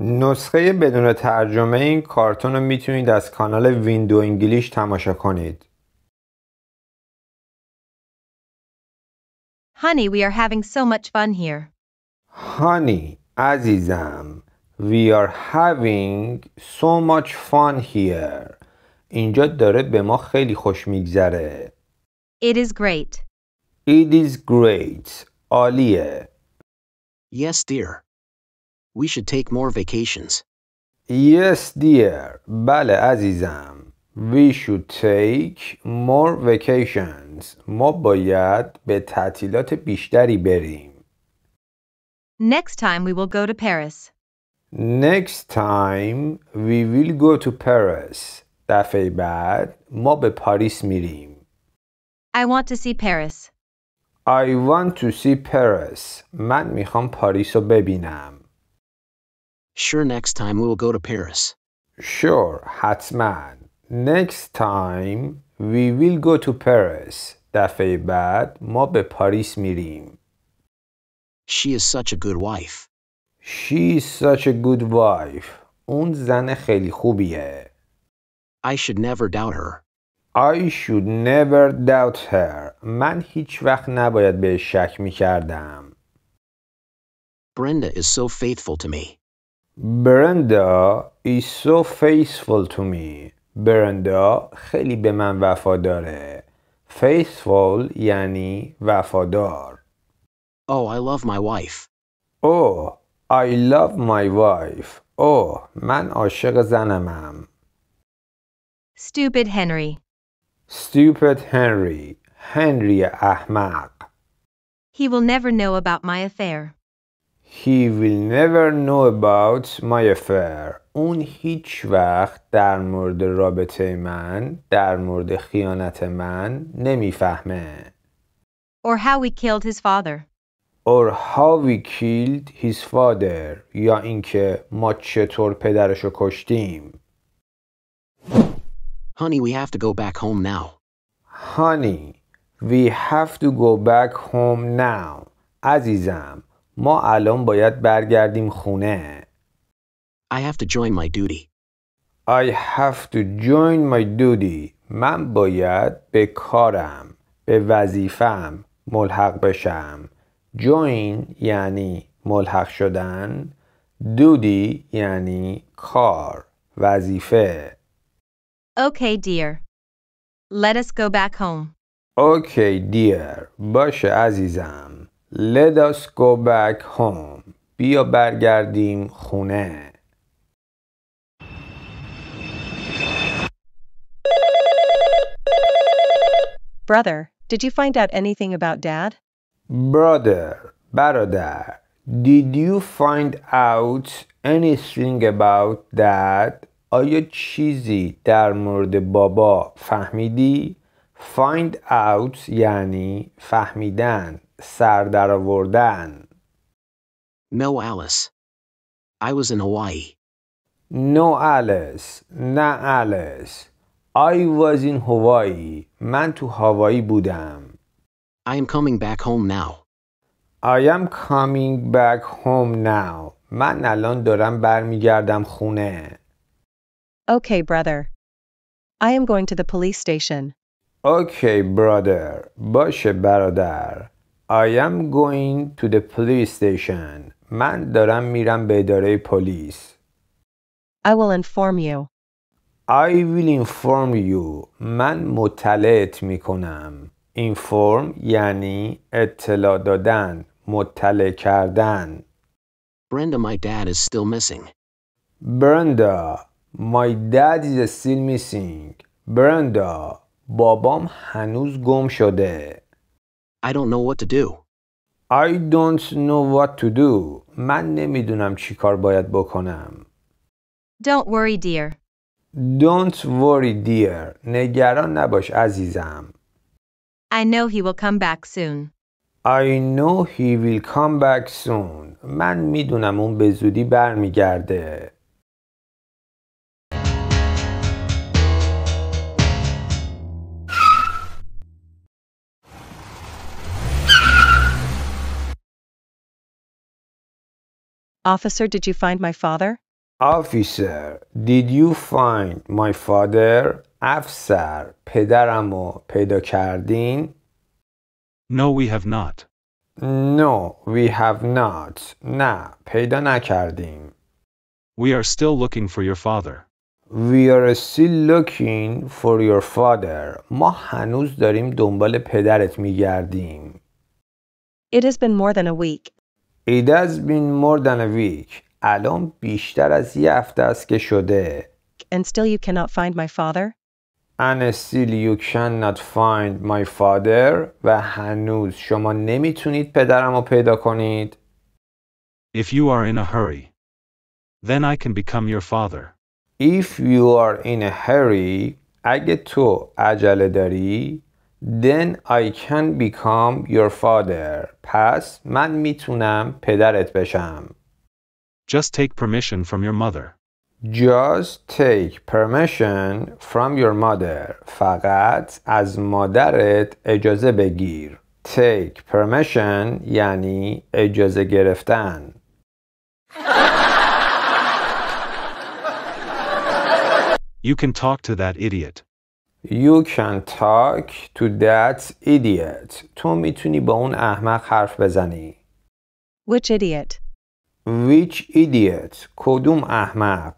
نسخه بدون ترجمه این کارتون رو میتونید از کانال ویندو انگلیش تماشا کنید. Honey, we are having so much fun here. Honey, عزیزم, we are having so much fun here. اینجا داره به ما خیلی خوش میگذره. It is great. It is great. عالیه. Yes, dear. We should take more vacations. Yes, dear. بله عزیزم. We should take more vacations. ما باید به تعطیلات بیشتری بریم. Next time we will go to Paris. Next time we will go to Paris. دفعه بعد ما به پاریس میریم. I want to see Paris. I want to see Paris. من میخوام پاریس رو ببینم. Sure, next time we will go to Paris. Sure, Hatsman. Next time we will go to Paris. دفعه بعد ما به پاریس میریم. She is such a good wife. She is such a good wife. اون زن خیلی خوبیه. I should never doubt her. I should never doubt her. من هیچ وقت نباید به شک می Brenda is so faithful to me. برندا is so faithful to me برندا خیلی به من وفاداره faithful یعنی وفادار Oh I love my wife Oh I love my wife Oh من عاشق زنمم Stupid Henry Stupid Henry Henry احمق He will never know about my affair he will never know about my affair. اون هیچ وقت در مورد رابطه من، در مورد خیانت من نمیفهمه. Or how we killed his father. Or how we killed his father. یا اینکه ما چطور پدرشو کشتیم. Honey, we have to go back home now. Honey, we have to go back home now. عزیزم ما الان باید برگردیم خونه. I have to join my duty. I have to join my duty. من باید به کارم، به وظیفم ملحق بشم. join یعنی ملحق شدن، duty یعنی کار، وظیفه. Okay, dear. Let us go back home. Okay, dear. باشه عزیزم. Let us go back home. بیا برگردیم خونه. Brother, did you find out anything about dad? Brother, برادر, did you find out anything about dad? آیا چیزی در مورد بابا فهمیدی؟ Find out یعنی فهمیدن سر در آوردن No Alice. I was in Hawaii. No Alice. نه Alice. I was in Hawaii. من تو هاوایی بودم. I am coming back home now. I am coming back home now. من الان دارم برمیگردم خونه. Okay, brother. I am going to the police station. Okay, brother. باشه برادر. I am going to the police station. من دارم میرم به اداره پلیس. I will inform you. I will inform you. من مطلعت میکنم. Inform یعنی اطلاع دادن، مطلع کردن. Brenda, my dad is still missing. Brenda, my dad is still missing. Brenda, بابام هنوز گم شده. I don't know what to do. I don't know what to do. من نمیدونم چی کار باید بکنم. Don't worry, dear. Don't worry, dear. نگران نباش عزیزم. I know he will come back soon. I know he will come back soon. من میدونم اون به زودی برمیگرده. Officer, did you find my father? Officer, did you find my father? افسر پدرم رو پیدا کردین؟ No, we have not. No, we have not. نه، پیدا نکردیم. We are still looking for your father. We are still looking for your father. ما هنوز داریم دنبال پدرت میگردیم. It has been more than a week از بین مردن ویک الان بیشتر از یه هفته است که شده. And still you cannot find my father? And still you cannot find my father. و هنوز شما نمیتونید پدرم رو پیدا کنید. If you are in a hurry, then I can become your father. If you are in a hurry, اگه تو عجله داری Then I can become your father. پس من میتونم پدرت بشم. Just take permission from your mother. Just take permission from your mother. فقط از مادرت اجازه بگیر. Take permission یعنی اجازه گرفتن. You can talk to that idiot. You can talk to that idiot. تو میتونی با اون احمق حرف بزنی. Which idiot? Which idiot? کدوم احمق؟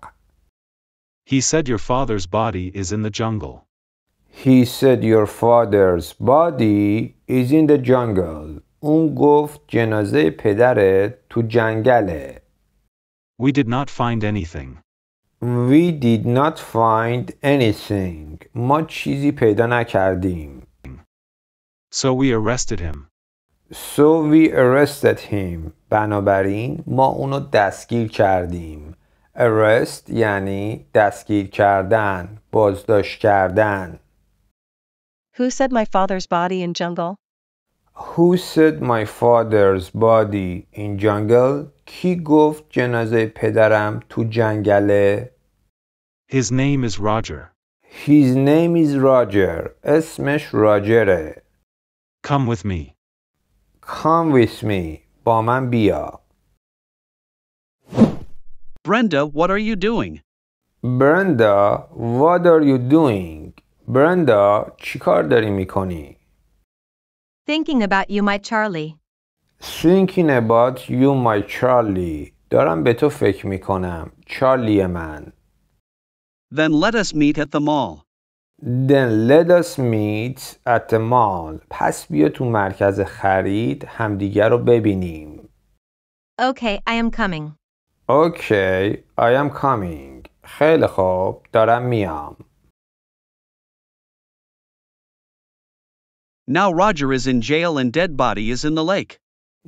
He said your father's body is in the jungle. He said your father's body is in the jungle. اون گفت جنازه پدرت تو جنگله. We did not find anything. We did not find anything. ما چیزی پیدا نکردیم. So we arrested him. So we arrested him. بنابراین ما اونو دستگیر کردیم. Arrest یعنی دستگیر کردن، بازداشت کردن. Who said my father's body in jungle? Who said my father's body in jungle? کی گفت جنازه پدرم تو جنگله؟ His name is Roger. His name is Roger. اسمش راجره. Come with me. Come with me. با من بیا. Brenda, what are you doing? Brenda, what are you doing? Brenda, چیکار داری میکنی؟ Thinking about you, my Charlie. Thinking about you, my Charlie. دارم به تو فکر می کنم. چارلی من. Then let us meet at the mall. Then let us meet at the mall. پس بیا تو مرکز خرید همدیگر رو ببینیم. Okay, I am coming. Okay, I am coming. خیلی خوب، دارم میام. Now Roger is in jail and dead body is in the lake.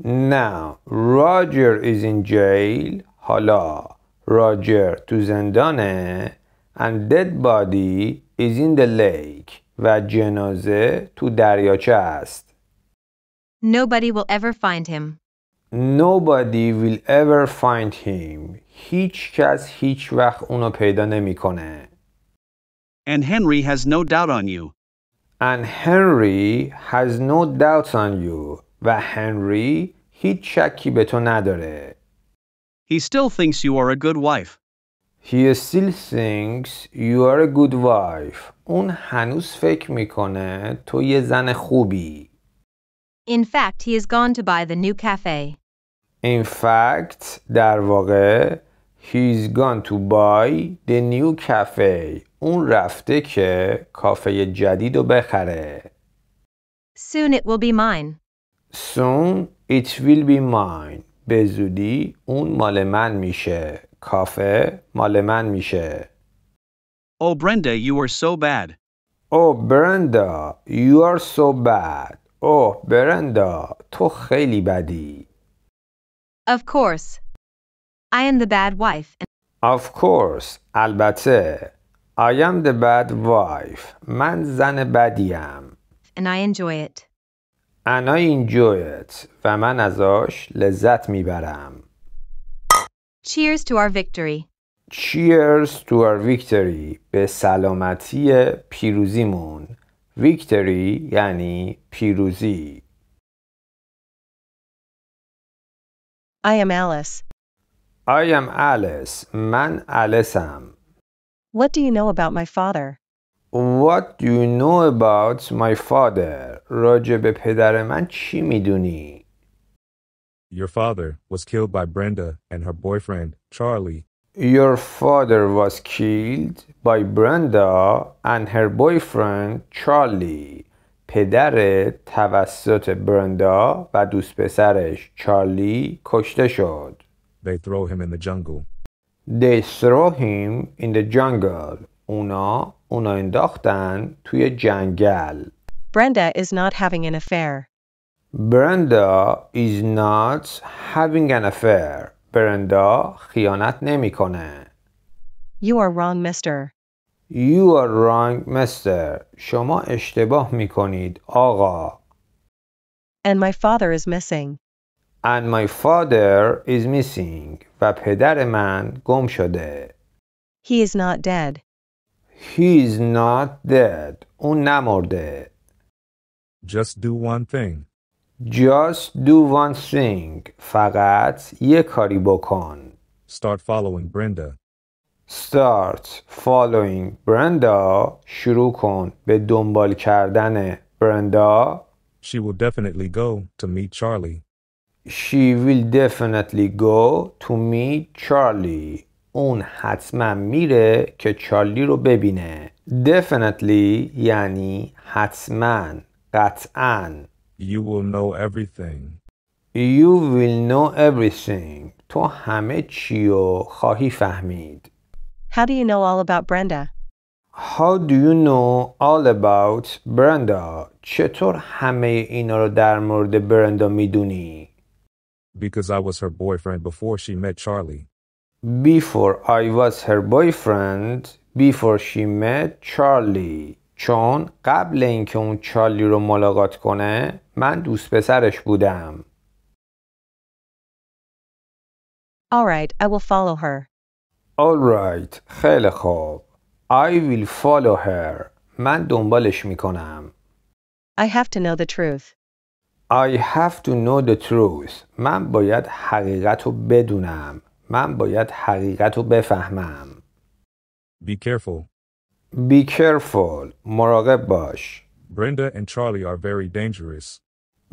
Now Roger is in jail. حالا Roger تو زندانه and dead body is in the lake و جنازه تو دریاچه است. Nobody will ever find him. Nobody will ever find him. هیچ کس هیچ وقت اونو پیدا نمیکنه. And Henry has no doubt on you. And Henry has no doubts on you. و هنری هیچ شکی به تو نداره. He still thinks you are a good wife. He still thinks you are a good wife. اون هنوز فکر میکنه تو یه زن خوبی. In fact, he has gone to buy the new cafe. In fact, در واقع, he's gone to buy the new cafe. اون رفته که کافه جدید رو بخره. Soon it will be mine. Soon it will be mine. به زودی اون مال من میشه. کافه مال من میشه. Oh Brenda, you are so bad. Oh Brenda, you are so bad. Oh Brenda, تو خیلی بدی. Of course. I am the bad wife. Of course. البته. I am the bad wife. من زن بدیم. And I enjoy it. And I enjoy it. و من ازش لذت میبرم. Cheers to our victory. Cheers to our victory. به سلامتی پیروزیمون. Victory یعنی پیروزی. I am Alice. I am Alice. من Alice am. What do you know about my father? What do you know about my father? راجع به پدر من چی میدونی؟ Your father was killed by Brenda and her boyfriend, Charlie. Your father was killed by Brenda and her boyfriend, Charlie. پدرت توسط برندا و دوست پسرش چارلی کشته شد. They throw him in the jungle. They throw him in the jungle. اونا اونا انداختن توی جنگل. Brenda is not having an affair. Brenda is not having an affair. Brenda خیانت نمیکنه. You are wrong, mister. You are wrong, mister. شما اشتباه میکنید آقا. And my father is missing. And my father is missing. و پدر من گم شده. He is not dead. He is not dead. اون نمرده. Just do one thing. Just do one thing. فقط یه کاری بکن. Start following Brenda. Start following Brenda. شروع کن به دنبال کردن برندا. She will definitely go to meet Charlie. She will definitely go to meet Charlie. اون حتما میره که چارلی رو ببینه. Definitely یعنی حتما قطعا. You will know everything. You will know everything. تو همه چی رو خواهی فهمید. How do you know all about Brenda? How do you know all about Brenda? چطور همه اینا رو در مورد برندا میدونی؟ because I was her boyfriend before she met Charlie. Before I was her boyfriend before she met Charlie چون قبل اینکه اون چارلی رو ملاقات کنه من دوست پسرش بودم. All right, I will follow her. All right, خیلی خوب. I will follow her. من دنبالش میکنم. I have to know the truth. I have to know the truth. من باید حقیقت رو بدونم. من باید حقیقت رو بفهمم. Be careful. Be careful. مراقب باش. Brenda and Charlie are very dangerous.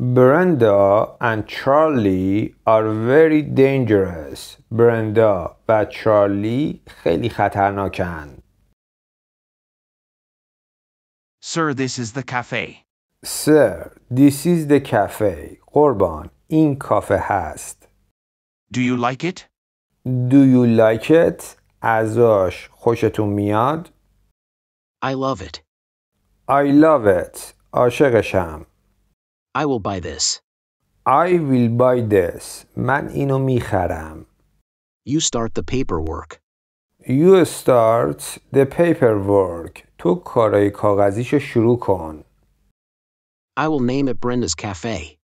Brenda and Charlie are very dangerous. Brenda و چارلی خیلی خطرناکن. Sir, this is the cafe. Sir, this is the cafe. Orban. In cafe hast. Do you like it? Do you like it? ازش خوشتون میاد؟ I love it. I love it. عاشقشم. I will buy this. I will buy this. من اینو میخرم. You start the paperwork. You start the paperwork. تو کارای کاغذیشو شروع کن. I will name it Brenda's Cafe.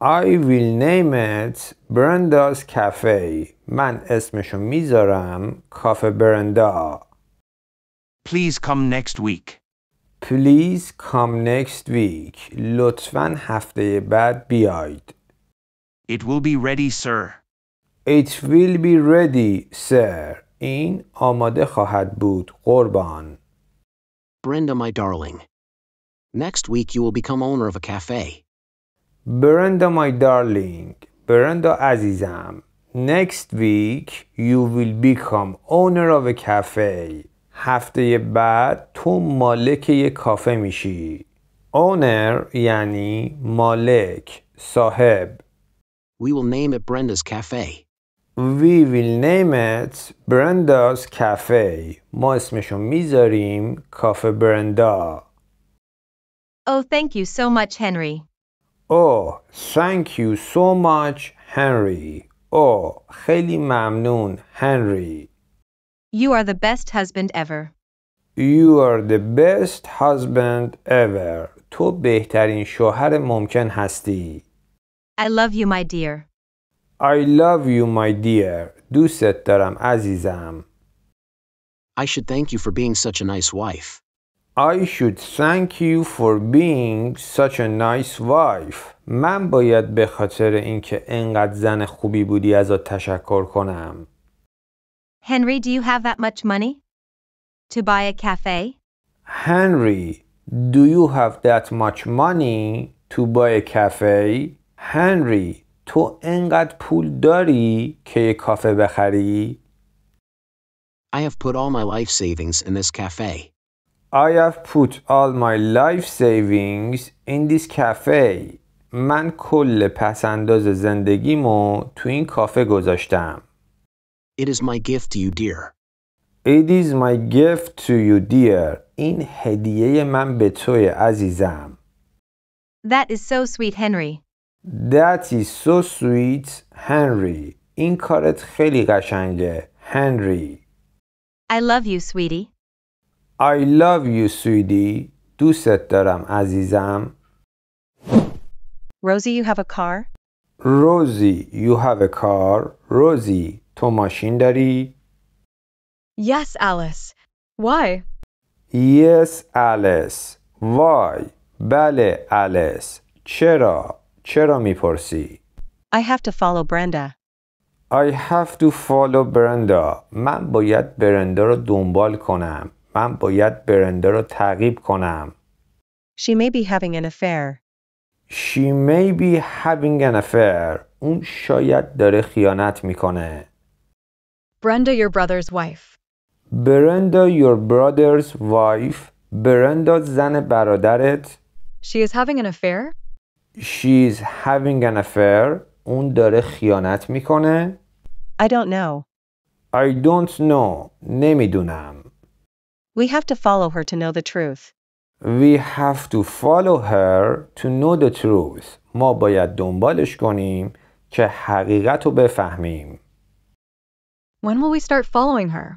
I will name it Brenda's Cafe. من اسمشو میذارم کافه برندا. Please come next week. Please come next week. لطفاً هفته بعد بیاید. It will be ready, sir. It will be ready, sir. این آماده خواهد بود قربان. Brenda, my darling, Next week you will become owner of a cafe. Brenda, my darling. Brenda Azizam. Next week you will become owner of a cafe. هفته بعد تو مالک یک کافه میشی. Owner یعنی مالک، صاحب. We will name it Brenda's Cafe. We will name it Brenda's Cafe. ما اسمشو میذاریم کافه Brenda? Oh, thank you so much, Henry. Oh, thank you so much, Henry. Oh, خیلی ممنون, Henry. You are the best husband ever. You are the best husband ever. تو بهترین شوهر ممکن هستی. I love you, my dear. I love you, my dear. دوست دارم عزیزم. I should thank you for being such a nice wife. I should thank you for being such a nice wife. من باید به خاطر اینکه انقدر زن خوبی بودی ازت تشکر کنم. Henry, do you have that much money? To buy a cafe? Henry, do you have that much money to buy a cafe? Henry, تو انقدر پول داری که یه کافه بخری؟ I have put all my life savings in this cafe. I have put all my life savings in this cafe. من کل پسنداز زندگیمو تو این کافه گذاشتم. It is my gift to you, dear. It is my gift to you, dear. این هدیه من به توی عزیزم. That is so sweet, Henry. That is so sweet, Henry. این کارت خیلی قشنگه, Henry. I love you, sweetie. I love you, sweetie. دوست دارم عزیزم. Rosie, you have a car? Rosie, you have a car. Rosie, تو ماشین داری؟ Yes, Alice. Why? Yes, Alice. Why? بله, Alice. چرا؟ چرا میپرسی؟ I have to follow Brenda. I have to follow Brenda. من باید برندا رو دنبال کنم. من باید برنده رو تعقیب کنم. She may be having an affair. She may be having an affair. اون شاید داره خیانت میکنه. Brenda your brother's wife. Brenda your brother's wife. برندا زن برادرت. She is having an affair. She is having an affair. اون داره خیانت میکنه. I don't know. I don't know. نمیدونم. We have to follow her to know the truth. We have to follow her to know the truth. ما باید دنبالش کنیم که حقیقت رو بفهمیم. When will we start following her?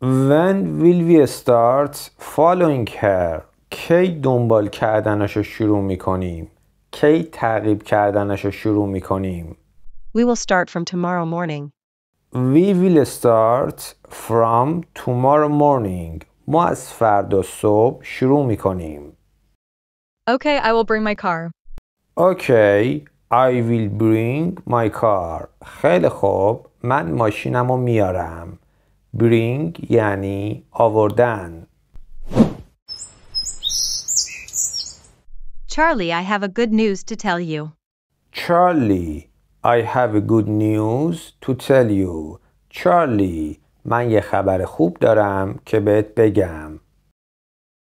When will we start following her? کی دنبال کردنش رو شروع میکنیم؟ کی تعقیب کردنش رو شروع میکنیم؟ We will start from tomorrow morning. We will start from tomorrow morning. ما از فردا صبح شروع می کنیم. Okay, I will bring my car. Okay, I will bring my car. خیلی خوب. من ماشینم رو میارم. Bring یعنی آوردن. Charlie, I have a good news to tell you. Charlie, I have a good news to tell you. Charlie, من یه خبر خوب دارم که بهت بگم.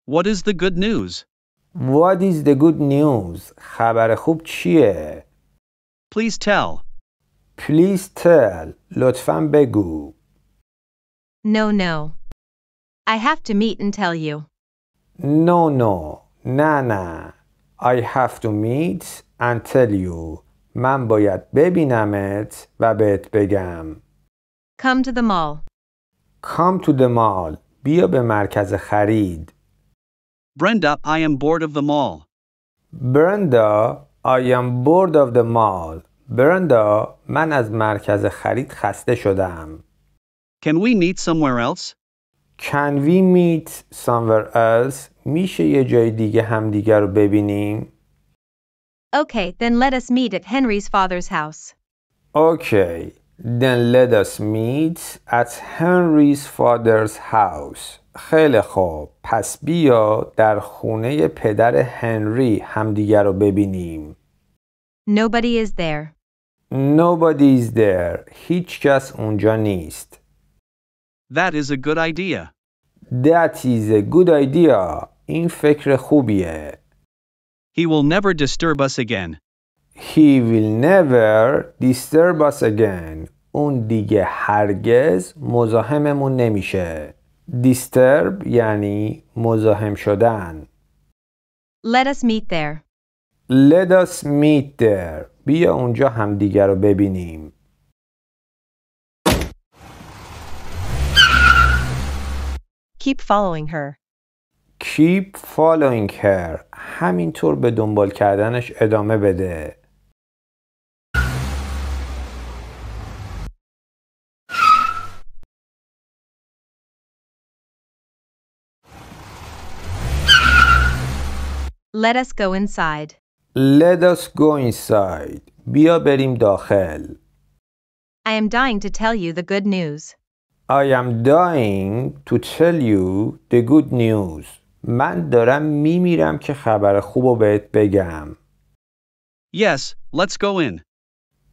What is the good news? What is the good news? خبر خوب چیه؟ Please tell. Please tell. لطفاً بگو. No, no. I have to meet and tell you. No, no. نه نه. I have to meet and tell you. من باید ببینمت و بهت بگم. Come to the mall. Come to the mall. بیا به مرکز خرید. Brenda, I am bored of the mall. Brenda, I am bored of the mall. Brenda, من از مرکز خرید خسته شدم. Can we meet somewhere else? Can we meet somewhere else? میشه یه جای دیگه همدیگه رو ببینیم؟ Okay, then let us meet at Henry's father's house. Okay, then let us meet at Henry's father's house. خیلی خوب پس بیا در خونه پدر هنری همدیگر رو ببینیم. Nobody is there. Nobody is there. هیچ کس اونجا نیست. That is a good idea. That is a good idea. این فکر خوبیه. He will never disturb us again. He will never disturb us again. اون دیگه هرگز مزاحممون نمیشه. Disturb یعنی مزاحم شدن. Let us meet there. Let us meet there. بیا اونجا همدیگه رو ببینیم. Keep following her. Keep following her. همینطور به دنبال کردنش ادامه بده. Let us go inside. Let us go inside. بیا بریم داخل. I am dying to tell you the good news. I am dying to tell you the good news. من دارم میمیرم که خبر خوب بهت بگم. Yes, let's go in.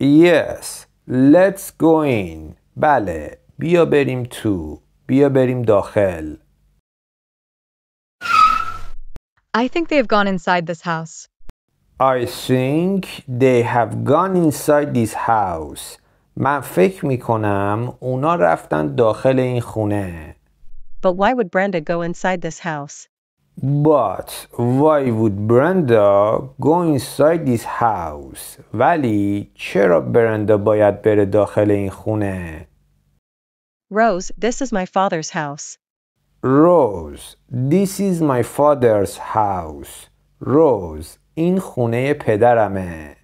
Yes, let's go in. بله، بیا بریم تو. بیا بریم داخل. I think they've gone inside this house. I think they have gone inside this house. من فکر می کنم اونا رفتن داخل این خونه. But why would Brenda go inside this house? But why would Brenda go inside this house? ولی چرا برندا باید بره داخل این خونه؟ Rose, this is my father's house. Rose This is my father's house Rose این خونه پدرمه